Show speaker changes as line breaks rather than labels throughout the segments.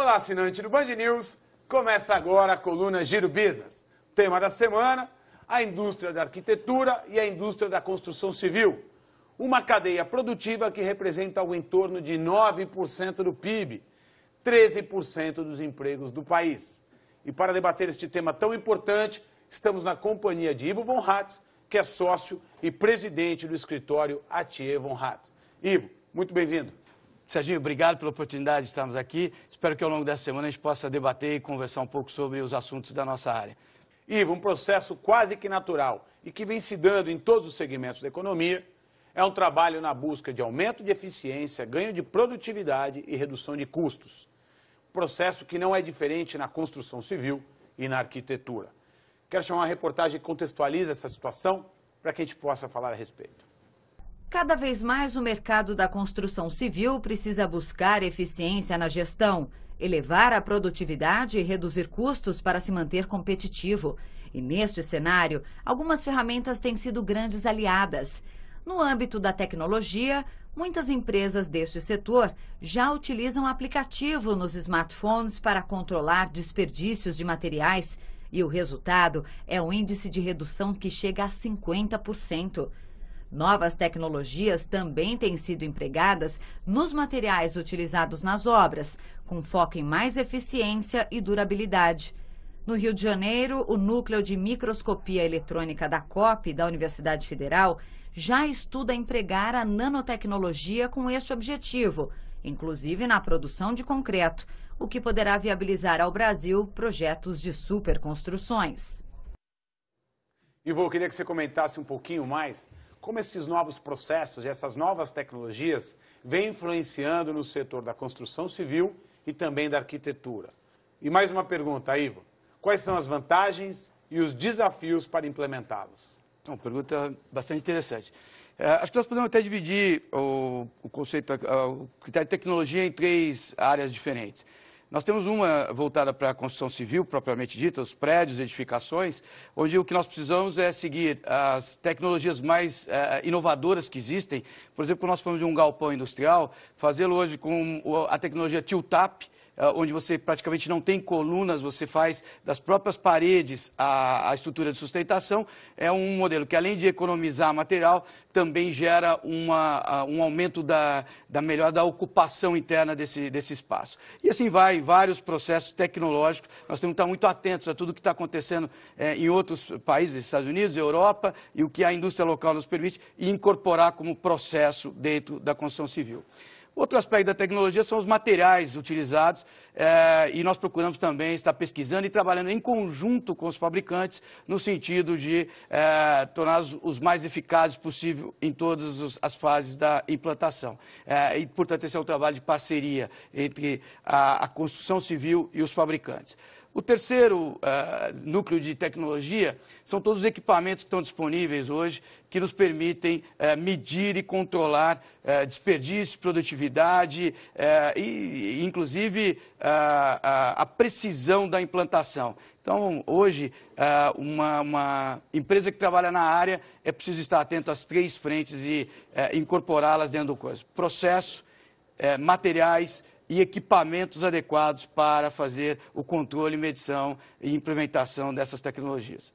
Olá, assinante do Band News. Começa agora a coluna Giro Business. Tema da semana: a indústria da arquitetura e a indústria da construção civil. Uma cadeia produtiva que representa algo em torno de 9% do PIB, 13% dos empregos do país. E para debater este tema tão importante, estamos na companhia de Ivo Von Hatz, que é sócio e presidente
do escritório Atier Von Hatz. Ivo, muito bem-vindo. Serginho, obrigado pela oportunidade de estarmos aqui. Espero que ao longo dessa semana a gente possa debater e conversar um pouco sobre os assuntos da nossa área. Ivo, um processo quase que natural e que vem se dando em todos os segmentos da economia
é um trabalho na busca de aumento de eficiência, ganho de produtividade e redução de custos. Um processo que não é diferente na construção civil e na arquitetura. Quero chamar uma reportagem que contextualiza essa situação para que a gente possa falar a respeito.
Cada vez mais o mercado da construção civil precisa buscar eficiência na gestão, elevar a produtividade e reduzir custos para se manter competitivo. E neste cenário, algumas ferramentas têm sido grandes aliadas. No âmbito da tecnologia, muitas empresas deste setor já utilizam aplicativo nos smartphones para controlar desperdícios de materiais, e o resultado é um índice de redução que chega a 50%. Novas tecnologias também têm sido empregadas nos materiais utilizados nas obras, com foco em mais eficiência e durabilidade. No Rio de Janeiro, o Núcleo de Microscopia Eletrônica da COP, da Universidade Federal, já estuda empregar a nanotecnologia com este objetivo, inclusive na produção de concreto, o que poderá viabilizar ao Brasil projetos de superconstruções.
Ivo, eu queria que você comentasse um pouquinho mais como esses novos processos e essas novas tecnologias vêm influenciando no setor da construção civil e também da arquitetura. E mais uma pergunta, Ivo. Quais são as vantagens
e os desafios para implementá-los? Uma então, pergunta bastante interessante. É, acho que nós podemos até dividir o, o conceito, o critério de tecnologia em três áreas diferentes. Nós temos uma voltada para a construção civil, propriamente dita, os prédios, edificações, onde o que nós precisamos é seguir as tecnologias mais uh, inovadoras que existem. Por exemplo, nós falamos de um galpão industrial, fazê-lo hoje com a tecnologia tilt-up, eh, onde você praticamente não tem colunas, você faz das próprias paredes a, a, estrutura de sustentação, é um modelo que, além de economizar material, também gera uma, um aumento da, da melhor da ocupação interna desse, desse espaço. E assim vai, em vários processos tecnológicos. Nós temos que estar muito atentos a tudo o que está acontecendo é, em outros países, Estados Unidos, Europa, e o que a indústria local nos permite, e incorporar como processo dentro da construção civil. Outro aspecto da tecnologia são os materiais utilizados é, e nós procuramos também estar pesquisando e trabalhando em conjunto com os fabricantes no sentido de é, torná-los os mais eficazes possível em todas as fases da implantação. É, e, portanto, esse é um trabalho de parceria entre a, a construção civil e os fabricantes. O terceiro uh, núcleo de tecnologia são todos os equipamentos que estão disponíveis hoje que nos permitem uh, medir e controlar uh, ah, desperdício, produtividade e, inclusive, a precisão da implantação. Então, hoje, uma, uma, empresa que trabalha na área é preciso estar atento às três frentes e eh, incorporá-las dentro do processo, eh, materiais e equipamentos adequados para fazer o controle, medição e implementação dessas tecnologias.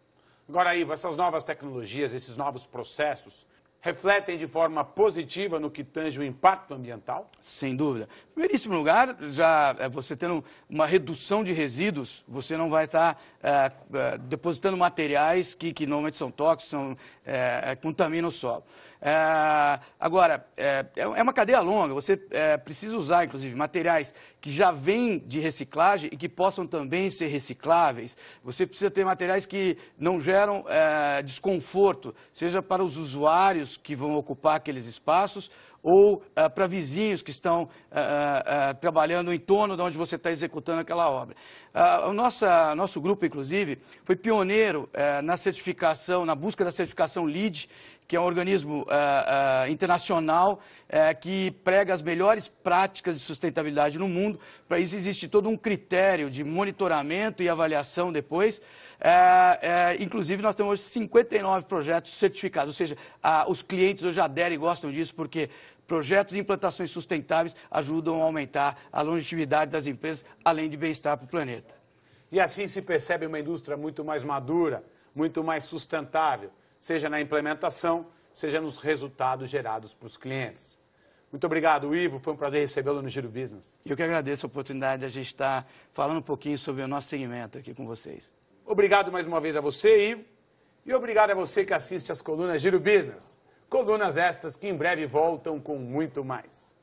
Agora, Ivo, essas novas tecnologias, esses novos processos, refletem
de forma positiva no que tange o impacto ambiental? Sem dúvida. Em primeiríssimo lugar, já eh, você tendo uma redução de resíduos, você não vai tá, estar eh, é, eh, depositando materiais que, que normalmente são tóxicos, são, é, contaminam o solo. É, agora, é, é, é, uma cadeia longa, você é, precisa usar, inclusive, materiais que já vêm de reciclagem e que possam também ser recicláveis. Você precisa ter materiais que não geram é, desconforto, seja para os usuários que vão ocupar aqueles espaços ou ah, para vizinhos que estão ah, ah, trabalhando em torno de onde você está executando aquela obra. o nossa, nosso grupo, inclusive, foi pioneiro eh, na certificação, na busca da certificação LEED, que é um organismo internacional eh, que prega as melhores práticas de sustentabilidade no mundo. Para isso existe todo um critério de monitoramento e avaliação depois. Eh, inclusive, nós temos hoje 59 projetos certificados, ou seja, os clientes hoje aderem e gostam disso porque Projetos e implantações sustentáveis ajudam a aumentar a longevidade das empresas, além de bem-estar para o planeta.
E assim se percebe uma indústria muito mais madura, muito mais sustentável, seja na implementação, seja nos resultados
gerados para os clientes. Muito obrigado, Ivo. Foi um prazer recebê-lo no Giro Business. Eu que agradeço a oportunidade de a gente estar falando um pouquinho sobre o nosso segmento aqui com vocês.
Obrigado mais uma vez a você, Ivo. E obrigado a você que assiste as colunas Giro Business. Colunas estas que em breve voltam com muito mais.